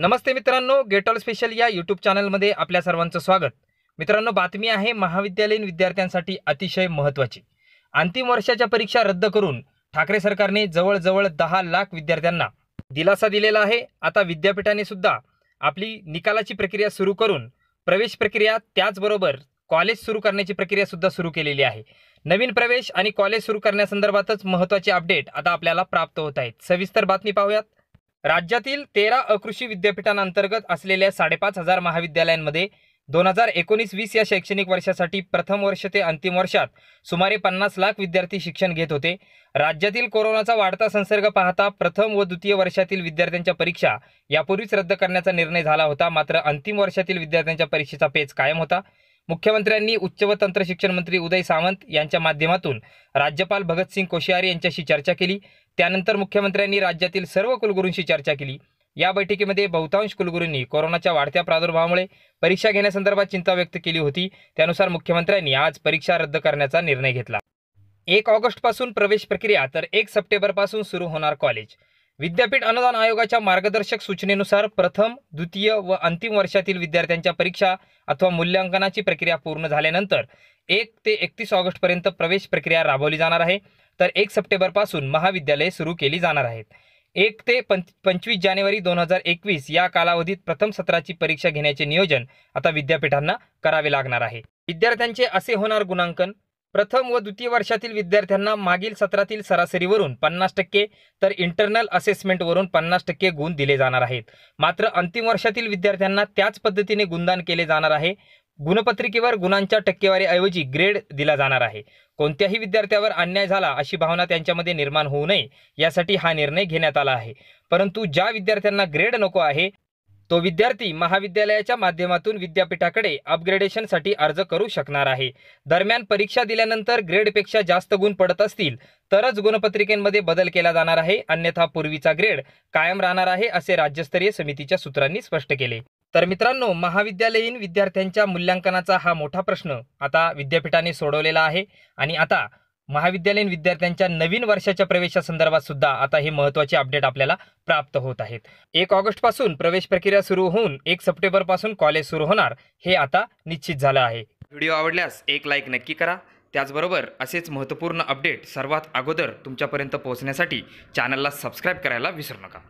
नमस्ते मित्रांनो गेटॉल स्पेशल या यूट्यूब चॅनलमध्ये आपल्या सर्वांचं स्वागत मित्रांनो बातमी आहे महाविद्यालयीन विद्यार्थ्यांसाठी अतिशय महत्त्वाची अंतिम वर्षाच्या परीक्षा रद्द करून ठाकरे सरकारने जवळजवळ दहा लाख विद्यार्थ्यांना दिलासा दिलेला आहे आता विद्यापीठाने सुद्धा आपली निकालाची प्रक्रिया सुरू करून प्रवेश प्रक्रिया त्याचबरोबर कॉलेज सुरू करण्याची प्रक्रिया सुद्धा सुरू केलेली आहे नवीन प्रवेश आणि कॉलेज सुरू करण्यासंदर्भातच महत्वाचे अपडेट आता आपल्याला प्राप्त होत आहेत सविस्तर बातमी पाहूयात राज्यातील तेरा अकृषी विद्यापीठांअंतर्गत असलेल्या साडेपाच हजार महाविद्यालयांमध्ये दोन हजार एकोणीस वीस या शैक्षणिक वर्षासाठी प्रथम वर्ष ते अंतिम वर्षात सुमारे पन्नास लाख विद्यार्थी शिक्षण घेत होते राज्यातील कोरोनाचा वाढता संसर्ग पाहता प्रथम व द्वितीय वर्षातील विद्यार्थ्यांच्या परीक्षा यापूर्वीच रद्द करण्याचा निर्णय झाला होता मात्र अंतिम वर्षातील विद्यार्थ्यांच्या परीक्षेचा पेच कायम होता मुख्यमंत्र्यांनी उच्च व तंत्र शिक्षण मंत्री उदय सावंत यांच्या माध्यमातून राज्यपाल भगतसिंग कोश्यारी यांच्याशी चर्चा केली त्यानंतर मुख्यमंत्र्यांनी राज्यातील सर्व कुलगुरूंशी चर्चा केली या बैठकीमध्ये बहुतांश कुलगुरूंनी कोरोनाच्या वाढत्या प्रादुर्भावामुळे परीक्षा घेण्यासंदर्भात चिंता व्यक्त केली होती त्यानुसार मुख्यमंत्र्यांनी आज परीक्षा रद्द करण्याचा निर्णय घेतला एक ऑगस्टपासून प्रवेश प्रक्रिया तर एक सप्टेंबरपासून सुरू होणार कॉलेज विद्यापीठ अनुदान आयोगाच्या मार्गदर्शक सूचनेनुसार प्रथम द्वितीय व अंतिम वर्षातील विद्यार्थ्यांच्या परीक्षा अथवा मूल्यांकनाची प्रक्रिया पूर्ण झाल्यानंतर एक ते एकतीस ऑगस्टपर्यंत प्रवेश प्रक्रिया राबवली जाणार आहे तर एक सप्टेंबरपासून महाविद्यालये सुरू केली जाणार आहेत एक ते पंच पंचवीस जानेवारी दोन हजार एकवीस या कालावधीत प्रथम सत्राची परीक्षा घेण्याचे नियोजन आता विद्यापीठांना करावे लागणार आहे विद्यार्थ्यांचे असे होणार गुणांकन प्रथम व द्वितीय वर्षातील विद्यार्थ्यांना मागील सत्रातील सरासरीवरून पन्नास टक्के तर इंटरनल असेसमेंटवरून पन्नास टक्के गुण दिले जाणार आहेत मात्र अंतिम वर्षातील विद्यार्थ्यांना त्याच पद्धतीने गुणदान केले जाणार आहे गुणपत्रिकेवर गुणांच्या टक्केवारीऐवजी ग्रेड दिला जाणार आहे कोणत्याही विद्यार्थ्यावर अन्याय झाला अशी भावना त्यांच्यामध्ये निर्माण होऊ नये यासाठी हा निर्णय घेण्यात आला आहे परंतु ज्या विद्यार्थ्यांना ग्रेड नको आहे तो विद्यार्थी महाविद्यालयाच्या माध्यमातून विद्यापीठाकडे अपग्रेडेशनसाठी अर्ज करू शकणार आहे दरम्यान परीक्षा दिल्यानंतर ग्रेडपेक्षा जास्त गुण पडत असतील तरच गुणपत्रिकेमध्ये बदल केला जाणार आहे अन्यथा पूर्वीचा ग्रेड कायम राहणार आहे असे राज्यस्तरीय समितीच्या सूत्रांनी स्पष्ट केले तर मित्रांनो महाविद्यालयीन विद्यार्थ्यांच्या मूल्यांकनाचा हा मोठा प्रश्न आता विद्यापीठाने सोडवलेला आहे आणि आता महाविद्यालयीन विद्यार्थ्यांच्या नवीन वर्षाच्या प्रवेशासंदर्भात सुद्धा आता हे महत्वाचे अपडेट आपल्याला प्राप्त होत आहेत एक ऑगस्ट पासून प्रवेश प्रक्रिया सुरू होऊन एक सप्टेंबर पासून कॉलेज सुरू होणार हे आता निश्चित झालं आहे व्हिडिओ आवडल्यास एक लाईक नक्की करा त्याचबरोबर असेच महत्त्वपूर्ण अपडेट सर्वात अगोदर तुमच्यापर्यंत पोहोचण्यासाठी चॅनलला सबस्क्राईब करायला विसरू नका